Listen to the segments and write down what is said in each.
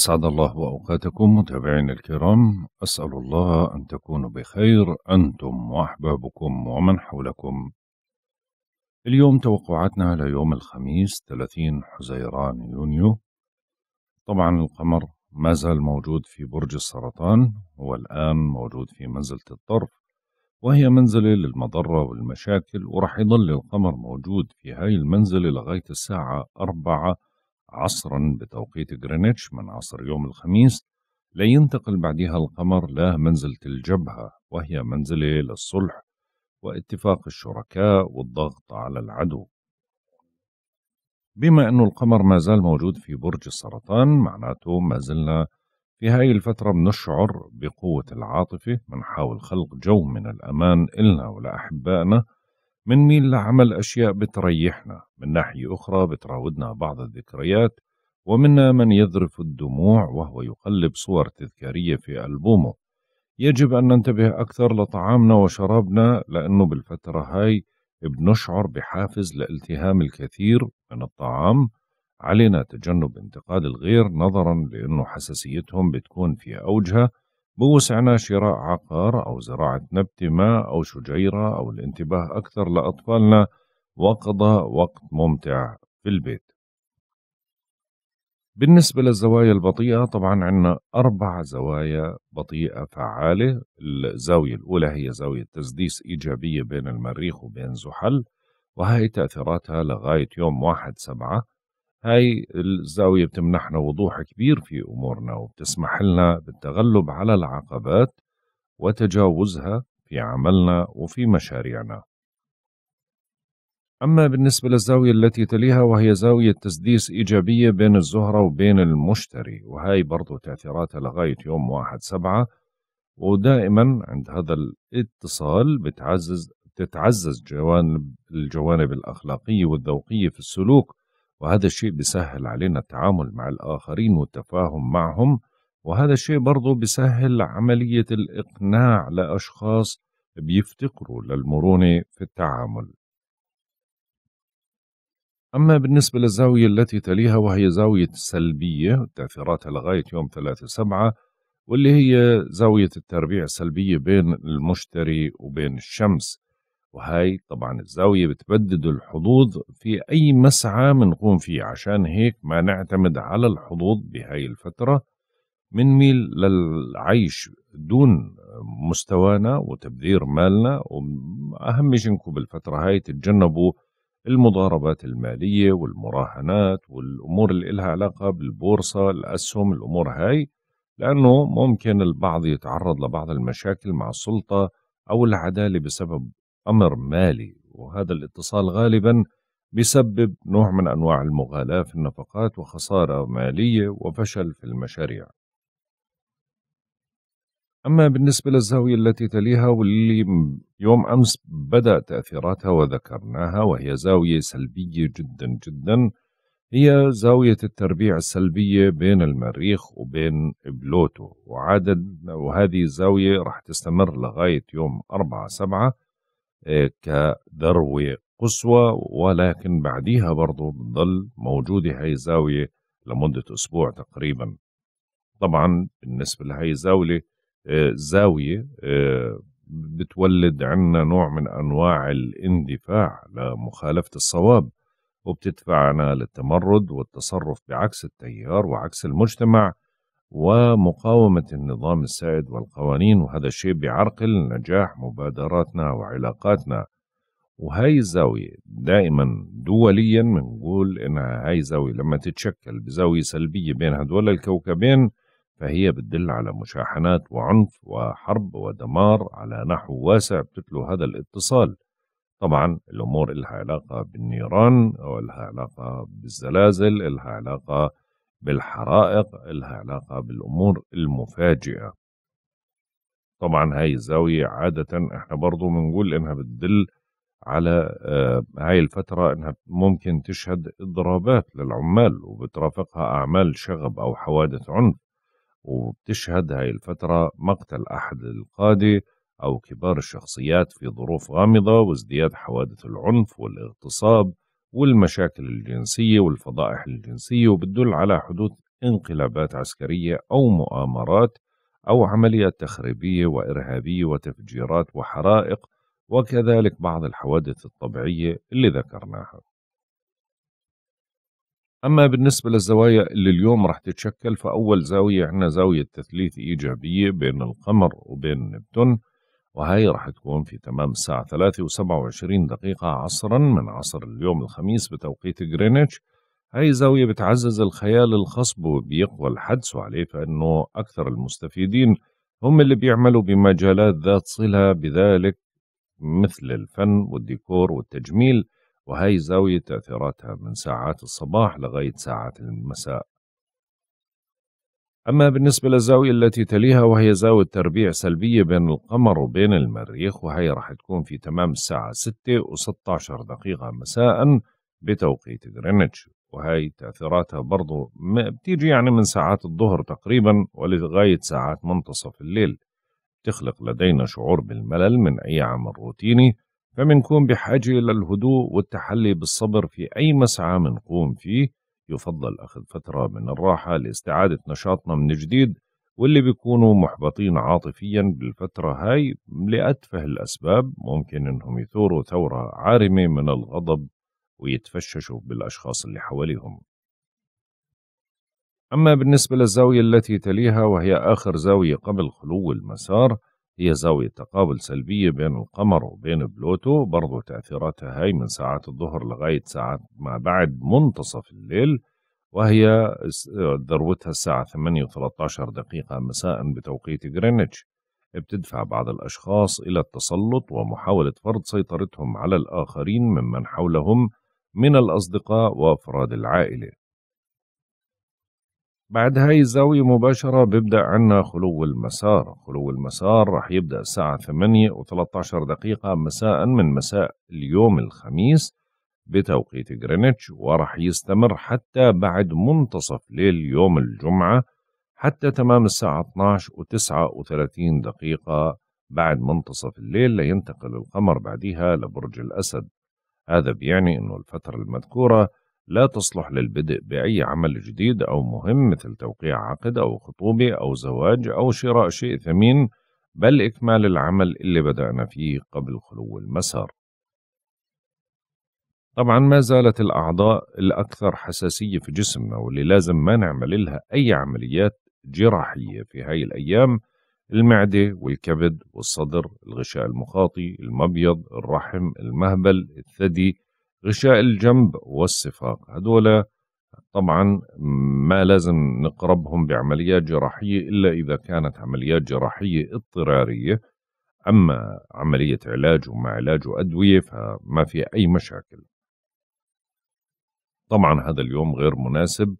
أسعد الله وأوقاتكم متابعين الكرام أسأل الله أن تكونوا بخير أنتم وأحبابكم ومن حولكم اليوم توقعاتنا ليوم الخميس 30 حزيران يونيو طبعا القمر ما زال موجود في برج السرطان هو الآن موجود في منزلة الطرف وهي منزلة للمضرة والمشاكل ورح يظل القمر موجود في هاي المنزلة لغاية الساعة 4 عصرا بتوقيت جرينتش من عصر يوم الخميس لا ينتقل بعدها القمر لا منزلة الجبهة وهي منزلة للصلح واتفاق الشركاء والضغط على العدو بما أن القمر ما زال موجود في برج السرطان معناته ما زلنا في هاي الفترة بنشعر بقوة العاطفة بنحاول خلق جو من الأمان إلنا ولأحبائنا من مين لعمل أشياء بتريحنا من ناحية أخرى بتراودنا بعض الذكريات ومنا من يذرف الدموع وهو يقلب صور تذكارية في ألبومه يجب أن ننتبه أكثر لطعامنا وشرابنا لأنه بالفترة هاي بنشعر بحافز لالتهام الكثير من الطعام علينا تجنب انتقاد الغير نظرا لأنه حساسيتهم بتكون في أوجها بوسعنا شراء عقار أو زراعة نبتة ما أو شجيرة أو الانتباه أكثر لأطفالنا وقضاء وقت ممتع في البيت بالنسبة للزوايا البطيئة طبعا عندنا أربع زوايا بطيئة فعالة الزاوية الأولى هي زاوية تسديس إيجابية بين المريخ وبين زحل وهي تأثيراتها لغاية يوم واحد سبعة هاي الزاوية بتمنحنا وضوح كبير في أمورنا وبتسمح لنا بالتغلب على العقبات وتجاوزها في عملنا وفي مشاريعنا أما بالنسبة للزاوية التي تليها وهي زاوية تسديس إيجابية بين الزهرة وبين المشتري وهي برضو تأثيراتها لغاية يوم واحد سبعة ودائما عند هذا الاتصال بتعزز تتعزز جوانب الجوانب الأخلاقية والذوقية في السلوك وهذا الشيء بيسهل علينا التعامل مع الآخرين والتفاهم معهم وهذا الشيء برضه بيسهل عملية الإقناع لأشخاص بيفتقروا للمرونة في التعامل أما بالنسبة للزاوية التي تليها وهي زاوية سلبية تأثيراتها لغاية يوم 3 سبعة واللي هي زاوية التربيع السلبية بين المشتري وبين الشمس وهي طبعا الزاوية بتبدد الحظوظ في أي مسعى بنقوم فيه عشان هيك ما نعتمد على الحظوظ بهاي الفترة بنميل للعيش دون مستوانا وتبذير مالنا وأهم شيء نكون بالفترة هاي تتجنبوا المضاربات المالية والمراهنات والأمور اللي لها علاقة بالبورصة الأسهم الأمور هاي لأنه ممكن البعض يتعرض لبعض المشاكل مع السلطة أو العدالة بسبب أمر مالي وهذا الاتصال غالبا بيسبب نوع من أنواع المغالاة في النفقات وخسارة مالية وفشل في المشاريع أما بالنسبة للزاوية التي تليها واللي يوم أمس بدأ تأثيراتها وذكرناها وهي زاوية سلبية جدا جدا هي زاوية التربيع السلبية بين المريخ وبين بلوتو وعدد وهذه الزاوية راح تستمر لغاية يوم 4 سبعة آه، كذروة قصوى ولكن بعديها برضو بتضل موجودة هاي الزاوية لمدة أسبوع تقريبا طبعا بالنسبة لهاي الزاوية آه، زاوية آه، بتولد عنا نوع من أنواع الاندفاع لمخالفة الصواب وبتدفعنا للتمرد والتصرف بعكس التيار وعكس المجتمع ومقاومة النظام السائد والقوانين وهذا الشيء بيعرقل نجاح مبادراتنا وعلاقاتنا وهاي الزاوية دائما دوليا بنقول إنها هاي الزاوية لما تتشكل بزاوية سلبية بين هدول الكوكبين فهي بتدل على مشاحنات وعنف وحرب ودمار على نحو واسع بتتلو هذا الاتصال طبعا الأمور إلها علاقة بالنيران أو إلها علاقة بالزلازل إلها علاقة بالحرائق إلها علاقة بالأمور المفاجئة طبعا هاي الزاوية عادة احنا برضو بنقول انها بتدل على آه، هاي الفترة انها ممكن تشهد اضرابات للعمال وبترافقها اعمال شغب او حوادث عنف وبتشهد هاي الفترة مقتل احد القادة او كبار الشخصيات في ظروف غامضة وازدياد حوادث العنف والاغتصاب والمشاكل الجنسية والفضائح الجنسية وبتدل على حدوث انقلابات عسكرية أو مؤامرات أو عمليات تخريبية وإرهابية وتفجيرات وحرائق وكذلك بعض الحوادث الطبيعية اللي ذكرناها أما بالنسبة للزوايا اللي اليوم رح تتشكل فأول زاوية عندنا زاوية تثليث إيجابية بين القمر وبين نبتون وهي راح تكون في تمام الساعة 3 و27 دقيقة عصرا من عصر اليوم الخميس بتوقيت جرينتش هاي زاوية بتعزز الخيال الخصب وبيقوى الحدس عليه فإنه أكثر المستفيدين هم اللي بيعملوا بمجالات ذات صلة بذلك مثل الفن والديكور والتجميل وهي زاوية تأثيراتها من ساعات الصباح لغاية ساعات المساء أما بالنسبة للزاوية التي تليها وهي زاوية تربيع سلبية بين القمر وبين المريخ وهي راح تكون في تمام الساعة 6 و16 دقيقة مساء بتوقيت غرينتش وهي تأثيراتها برضو بتيجي يعني من ساعات الظهر تقريبا ولغاية ساعات منتصف الليل تخلق لدينا شعور بالملل من أي عمل روتيني فمنكون بحاجة للهدوء والتحلي بالصبر في أي مسعى منقوم فيه يفضل أخذ فترة من الراحة لاستعادة نشاطنا من جديد واللي بيكونوا محبطين عاطفيا بالفترة هاي لأتفه الأسباب ممكن إنهم يثوروا ثورة عارمة من الغضب ويتفششوا بالأشخاص اللي حواليهم أما بالنسبة للزاوية التي تليها وهي آخر زاوية قبل خلو المسار هي زاوية تقابل سلبية بين القمر وبين بلوتو برضو تأثيراتها هاي من ساعات الظهر لغاية ساعات ما بعد منتصف الليل وهي ذروتها الساعة 8 و13 دقيقة مساء بتوقيت غرينتش بتدفع بعض الأشخاص إلى التسلط ومحاولة فرض سيطرتهم على الآخرين ممن حولهم من الأصدقاء وأفراد العائلة بعد هاي الزاوية مباشرة بيبدأ عنا خلو المسار خلو المسار رح يبدأ الساعة 8 و 13 دقيقة مساء من مساء اليوم الخميس بتوقيت غرينتش ورح يستمر حتى بعد منتصف ليل يوم الجمعة حتى تمام الساعة 12 و 39 دقيقة بعد منتصف الليل لينتقل القمر بعدها لبرج الأسد هذا بيعني أنه الفترة المذكورة لا تصلح للبدء بأي عمل جديد أو مهم مثل توقيع عقد أو خطوبة أو زواج أو شراء شيء ثمين بل إكمال العمل اللي بدأنا فيه قبل خلو المسار طبعا ما زالت الأعضاء الأكثر حساسية في جسمنا واللي لازم ما نعمل لها أي عمليات جراحية في هاي الأيام المعدة والكبد والصدر الغشاء المخاطي المبيض الرحم المهبل الثدي غشاء الجنب والصفاق هدول طبعا ما لازم نقربهم بعمليات جراحية إلا إذا كانت عمليات جراحية اضطرارية أما عملية علاج وما علاج وأدوية فما في أي مشاكل طبعا هذا اليوم غير مناسب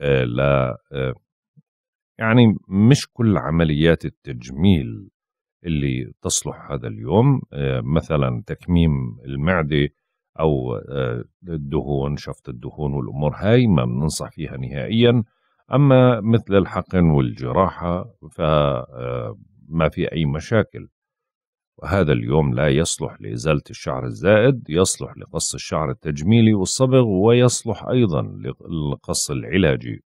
آه، لا آه، يعني مش كل عمليات التجميل اللي تصلح هذا اليوم آه، مثلا تكميم المعده أو آه، الدهون شفط الدهون والأمور هاي ما بننصح فيها نهائيا أما مثل الحقن والجراحة فما آه، في أي مشاكل وهذا اليوم لا يصلح لإزالة الشعر الزائد يصلح لقص الشعر التجميلي والصبغ ويصلح أيضا للقص العلاجي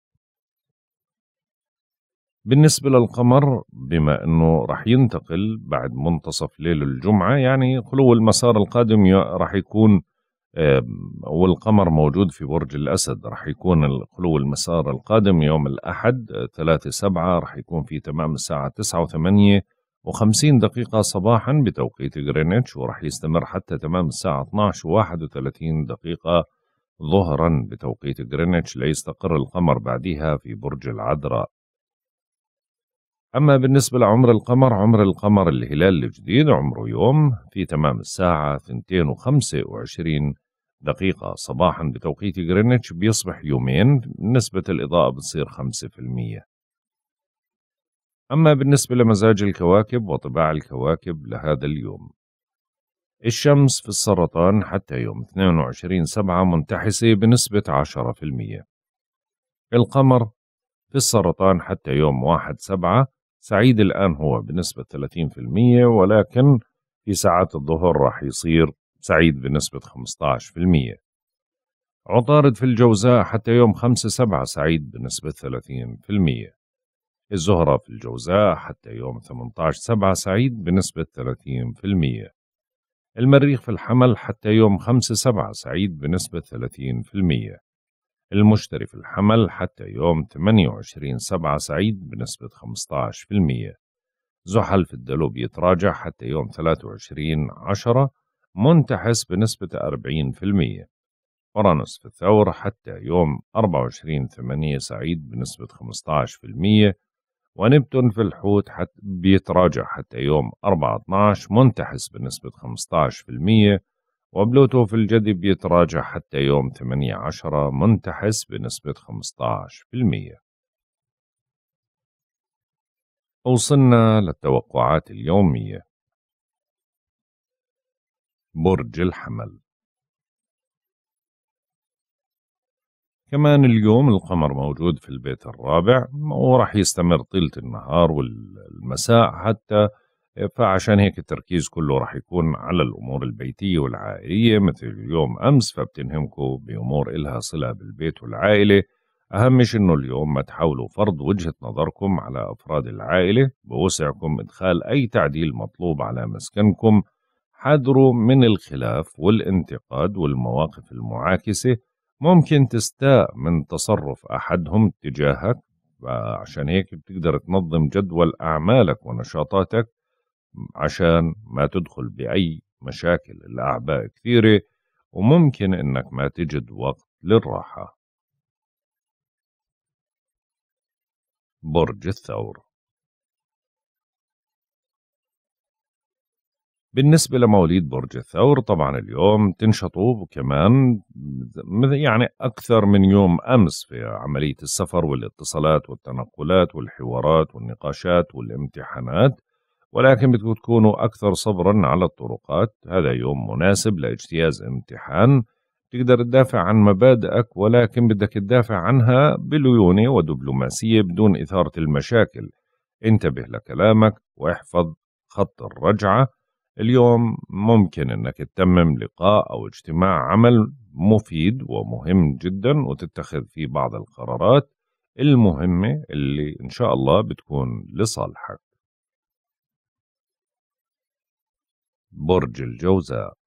بالنسبة للقمر بما أنه رح ينتقل بعد منتصف ليل الجمعة يعني خلو المسار القادم رح يكون والقمر موجود في برج الأسد رح يكون الخلو المسار القادم يوم الأحد 3 3-7 رح يكون في تمام الساعة 9 و8 و50 دقيقة صباحا بتوقيت غرينتش ورح يستمر حتى تمام الساعة 12 و31 دقيقة ظهرا بتوقيت غرينتش ليستقر القمر بعدها في برج العذراء أما بالنسبة لعمر القمر عمر القمر الهلال الجديد عمره يوم في تمام الساعة 225 و دقيقة صباحا بتوقيت جرينتش بيصبح يومين نسبة الإضاءة بتصير 5% أما بالنسبة لمزاج الكواكب وطباع الكواكب لهذا اليوم الشمس في السرطان حتى يوم 22 سبعة منتحسة بنسبة 10% القمر في السرطان حتى يوم 1 سبعة سعيد الآن هو بنسبة 30% ولكن في ساعات الظهر راح يصير سعيد بنسبة 15% عطارد في الجوزاء حتى يوم 5 7 سعيد بنسبة 30% الزهرة في الجوزاء حتى يوم 18 7 سعيد بنسبة 30% المريخ في الحمل حتى يوم 5 7 سعيد بنسبة 30% المشتري في الحمل حتى يوم 28 7 سعيد بنسبة 15% زحل في الدلو بيتراجع حتى يوم 23 عشرة منتحس بنسبة 40% فرنس في الثورة حتى يوم 24 8 سعيد بنسبة 15% ونبتون في الحوت حتى بيتراجع حتى يوم 4 12 منتحس بنسبة 15% وبلوتو في الجدي بيتراجع حتى يوم 8 10 منتحس بنسبة 15% وصلنا للتوقعات اليومية برج الحمل كمان اليوم القمر موجود في البيت الرابع وراح يستمر طيلة النهار والمساء حتى فعشان هيك التركيز كله راح يكون على الأمور البيتية والعائلية مثل اليوم أمس فبتنهمكوا بأمور إلها صلة بالبيت والعائلة أهمش إنه اليوم ما تحاولوا فرض وجهة نظركم على أفراد العائلة بوسعكم إدخال أي تعديل مطلوب على مسكنكم حذروا من الخلاف والانتقاد والمواقف المعاكسة ممكن تستاء من تصرف أحدهم تجاهك عشان هيك بتقدر تنظم جدول أعمالك ونشاطاتك عشان ما تدخل بأي مشاكل الأعباء كثيرة وممكن إنك ما تجد وقت للراحة برج الثور بالنسبة لمواليد برج الثور طبعا اليوم تنشطوا كمان يعني أكثر من يوم أمس في عملية السفر والاتصالات والتنقلات والحوارات والنقاشات والامتحانات ولكن بدكم تكونوا أكثر صبرا على الطرقات هذا يوم مناسب لاجتياز امتحان تقدر تدافع عن مبادئك ولكن بدك تدافع عنها بليونة ودبلوماسية بدون إثارة المشاكل انتبه لكلامك واحفظ خط الرجعه اليوم ممكن انك تتمم لقاء او اجتماع عمل مفيد ومهم جدا وتتخذ فيه بعض القرارات المهمة اللي ان شاء الله بتكون لصالحك برج الجوزاء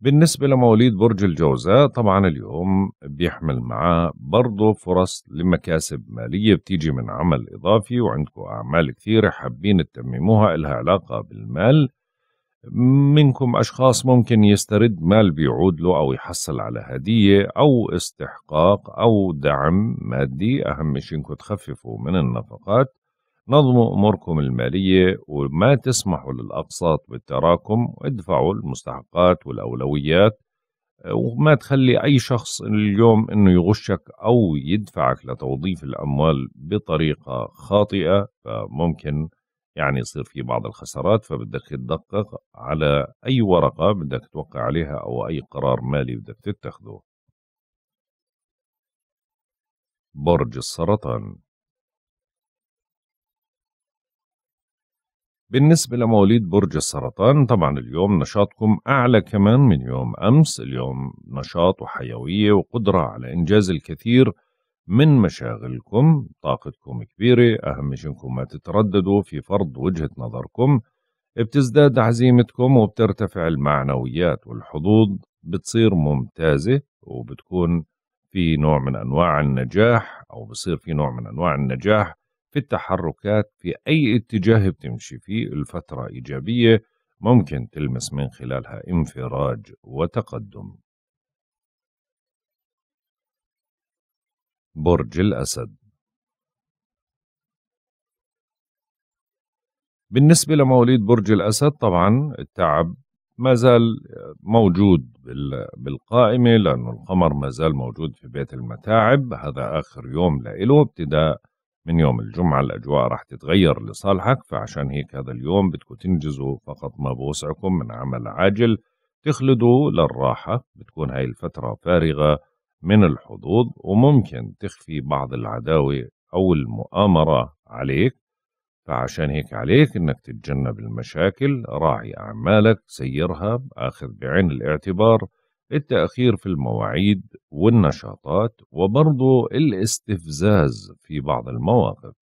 بالنسبة لمواليد برج الجوزاء طبعا اليوم بيحمل معاه برضه فرص لمكاسب مالية بتيجي من عمل إضافي وعندكم أعمال كثيرة حابين تتمموها إلها علاقة بالمال منكم أشخاص ممكن يسترد مال بيعود له أو يحصل على هدية أو استحقاق أو دعم مادي أهم شيء إنكم تخففوا من النفقات نظموا أموركم المالية وما تسمحوا للأقساط بالتراكم وادفعوا المستحقات والأولويات آه، وما تخلي أي شخص اليوم أنه يغشك أو يدفعك لتوظيف الأموال بطريقة خاطئة فممكن يعني يصير في بعض الخسارات فبدك تدقق على أي ورقة بدك توقع عليها أو أي قرار مالي بدك تتخذه برج السرطان بالنسبة لمواليد برج السرطان طبعا اليوم نشاطكم أعلى كمان من يوم أمس اليوم نشاط وحيوية وقدرة على إنجاز الكثير من مشاغلكم طاقتكم كبيرة أهم شيء إنكم ما تترددوا في فرض وجهة نظركم بتزداد عزيمتكم وبترتفع المعنويات والحظوظ بتصير ممتازة وبتكون في نوع من أنواع النجاح أو بصير في نوع من أنواع النجاح في التحركات في أي اتجاه بتمشي فيه الفترة إيجابية ممكن تلمس من خلالها انفراج وتقدم برج الأسد بالنسبة لمواليد برج الأسد طبعا التعب ما زال موجود بالقائمة لأنه القمر ما زال موجود في بيت المتاعب هذا آخر يوم لإله ابتداء من يوم الجمعة الأجواء راح تتغير لصالحك فعشان هيك هذا اليوم بدكم تنجزوا فقط ما بوسعكم من عمل عاجل تخلدوا للراحة بتكون هاي الفترة فارغة من الحظوظ وممكن تخفي بعض العداوة أو المؤامرة عليك فعشان هيك عليك إنك تتجنب المشاكل راعي أعمالك سيرها أخذ بعين الاعتبار التأخير في المواعيد والنشاطات وبرضه الاستفزاز في بعض المواقف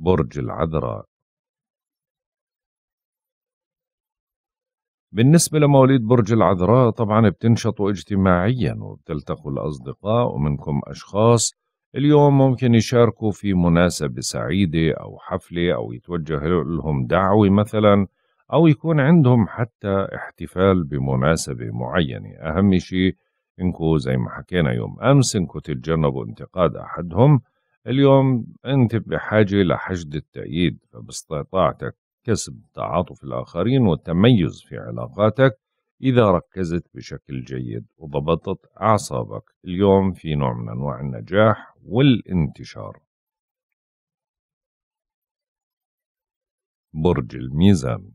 برج العذراء بالنسبة لمواليد برج العذراء طبعا بتنشطوا اجتماعيا وبتلتقوا الأصدقاء ومنكم أشخاص اليوم ممكن يشاركوا في مناسبة سعيدة أو حفلة أو يتوجه لهم دعوة مثلا أو يكون عندهم حتى احتفال بمناسبة معينة أهم شيء إنكو زي ما حكينا يوم أمس إنكو تتجنبوا انتقاد أحدهم اليوم أنت بحاجة لحشد التأييد فباستطاعتك كسب تعاطف الآخرين والتميز في علاقاتك إذا ركزت بشكل جيد وضبطت أعصابك اليوم في نوع من أنواع النجاح والانتشار برج الميزان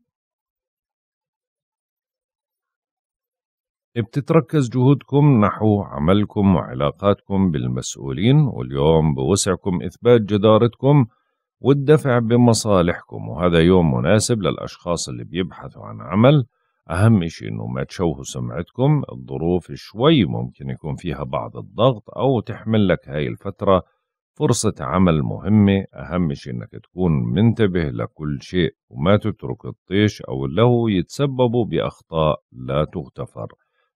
بتتركز جهودكم نحو عملكم وعلاقاتكم بالمسؤولين واليوم بوسعكم إثبات جدارتكم والدفع بمصالحكم وهذا يوم مناسب للأشخاص اللي بيبحثوا عن عمل أهم شيء إنه ما تشوهوا سمعتكم الظروف شوي ممكن يكون فيها بعض الضغط أو تحمل لك هاي الفترة فرصة عمل مهمة أهم شيء إنك تكون منتبه لكل شيء وما تترك الطيش أو اللهو يتسببوا بأخطاء لا تغتفر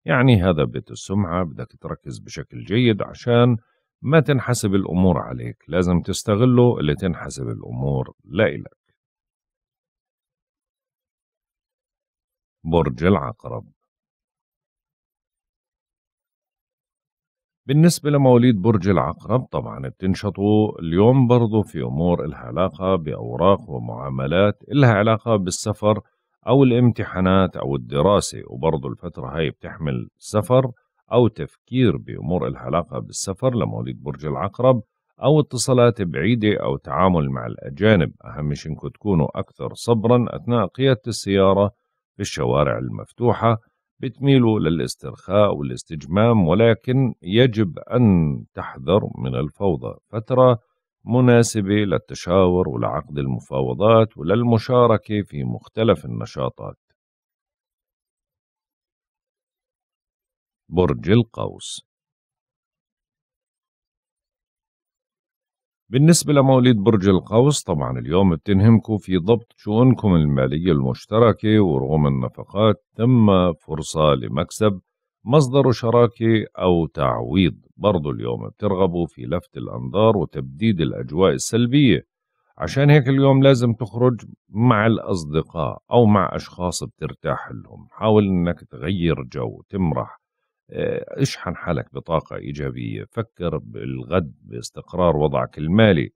يعني هذا بيت السمعة بدك تركز بشكل جيد عشان ما تنحسب الأمور عليك لازم تستغله اللي تنحسب الأمور لإلك برج العقرب بالنسبة لمواليد برج العقرب طبعا بتنشطوا اليوم برضو في أمور إلها علاقة بأوراق ومعاملات إلها علاقة بالسفر أو الامتحانات أو الدراسة وبرضه الفترة هاي بتحمل سفر أو تفكير بأمور العلاقة بالسفر لمواليد برج العقرب أو اتصالات بعيدة أو تعامل مع الأجانب أهم شيء إنكم تكونوا أكثر صبرا أثناء قيادة السيارة في الشوارع المفتوحة بتميلوا للاسترخاء والاستجمام ولكن يجب أن تحذر من الفوضى فترة مناسبة للتشاور ولعقد المفاوضات وللمشاركة في مختلف النشاطات. برج القوس بالنسبة لمواليد برج القوس طبعا اليوم بتنهمكم في ضبط شؤونكم المالية المشتركة ورغم النفقات تم فرصة لمكسب مصدر شراكة أو تعويض برضو اليوم بترغبوا في لفت الأنظار وتبديد الأجواء السلبية عشان هيك اليوم لازم تخرج مع الأصدقاء أو مع أشخاص بترتاح لهم حاول أنك تغير جو تمرح آه، اشحن حالك بطاقة إيجابية فكر بالغد باستقرار وضعك المالي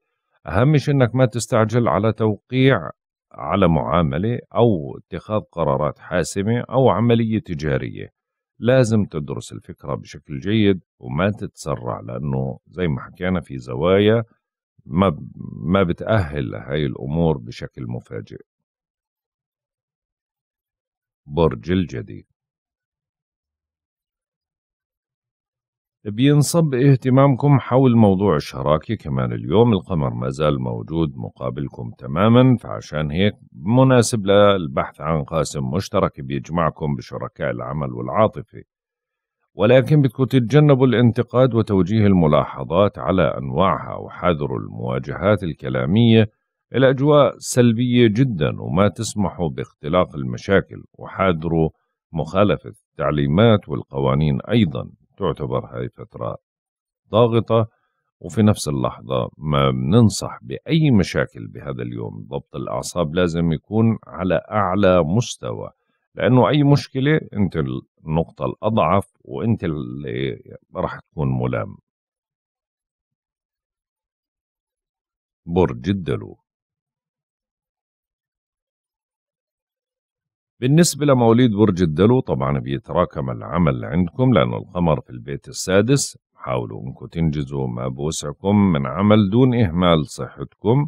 أهم شيء أنك ما تستعجل على توقيع على معاملة أو اتخاذ قرارات حاسمة أو عملية تجارية لازم تدرس الفكرة بشكل جيد وما تتسرع لأنه زي ما حكينا في زوايا ما ما بتأهل لهي الأمور بشكل مفاجئ برج الجدي بينصب اهتمامكم حول موضوع الشراكة كمان اليوم القمر ما زال موجود مقابلكم تماما فعشان هيك مناسب للبحث عن قاسم مشترك بيجمعكم بشركاء العمل والعاطفة ولكن بدكم تتجنبوا الانتقاد وتوجيه الملاحظات على أنواعها وحذروا المواجهات الكلامية الأجواء سلبية جدا وما تسمحوا باختلاق المشاكل وحاذروا مخالفة التعليمات والقوانين أيضا تعتبر هاي فترة ضاغطة وفي نفس اللحظة ما بننصح بأي مشاكل بهذا اليوم ضبط الأعصاب لازم يكون على أعلى مستوى لأنه أي مشكلة أنت النقطة الأضعف وأنت اللي راح تكون ملام برج الدلو بالنسبة لمواليد برج الدلو طبعا بيتراكم العمل عندكم لأنه القمر في البيت السادس حاولوا أنكم تنجزوا ما بوسعكم من عمل دون إهمال صحتكم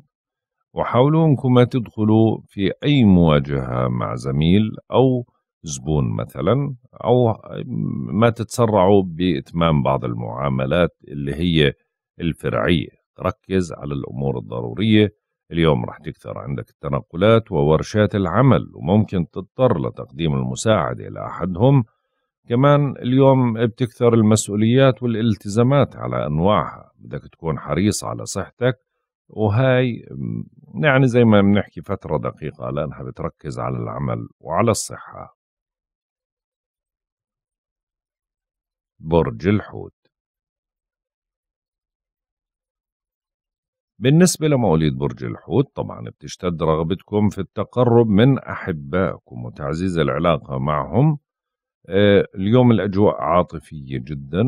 وحاولوا أنكم ما تدخلوا في أي مواجهة مع زميل أو زبون مثلا أو ما تتسرعوا بإتمام بعض المعاملات اللي هي الفرعية ركز على الأمور الضرورية اليوم راح تكثر عندك التنقلات وورشات العمل وممكن تضطر لتقديم المساعدة لأحدهم كمان اليوم بتكثر المسؤوليات والالتزامات على أنواعها بدك تكون حريص على صحتك وهاي يعني زي ما بنحكي فترة دقيقة لأنها بتركز على العمل وعلى الصحة برج الحوت بالنسبة لمواليد برج الحوت طبعا بتشتد رغبتكم في التقرب من أحبائكم وتعزيز العلاقة معهم آه، اليوم الأجواء عاطفية جدا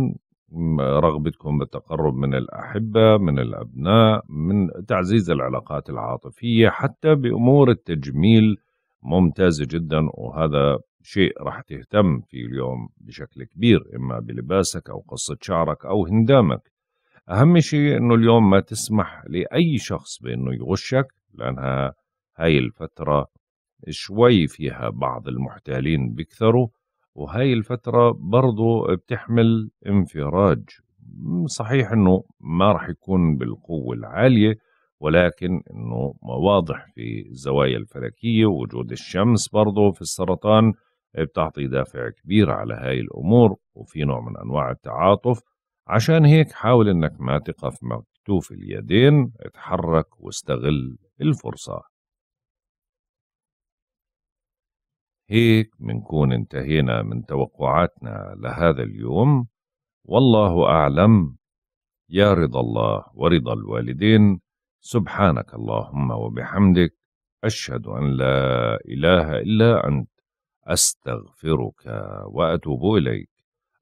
رغبتكم بالتقرب من الأحبة من الأبناء من تعزيز العلاقات العاطفية حتى بأمور التجميل ممتازة جدا وهذا شيء راح تهتم فيه اليوم بشكل كبير إما بلباسك أو قصة شعرك أو هندامك أهم شيء إنه اليوم ما تسمح لأي شخص بإنه يغشك لأنها هاي الفترة شوي فيها بعض المحتالين بيكثروا وهاي الفترة برضو بتحمل انفراج صحيح انه ما رح يكون بالقوة العالية ولكن انه واضح في الزوايا الفلكية وجود الشمس برضو في السرطان بتعطي دافع كبير على هاي الامور وفي نوع من انواع التعاطف عشان هيك حاول انك ما تقف مكتوف اليدين اتحرك واستغل الفرصة هيك منكون انتهينا من توقعاتنا لهذا اليوم والله أعلم يا رضا الله ورضا الوالدين سبحانك اللهم وبحمدك أشهد أن لا إله إلا أنت أستغفرك وأتوب إليك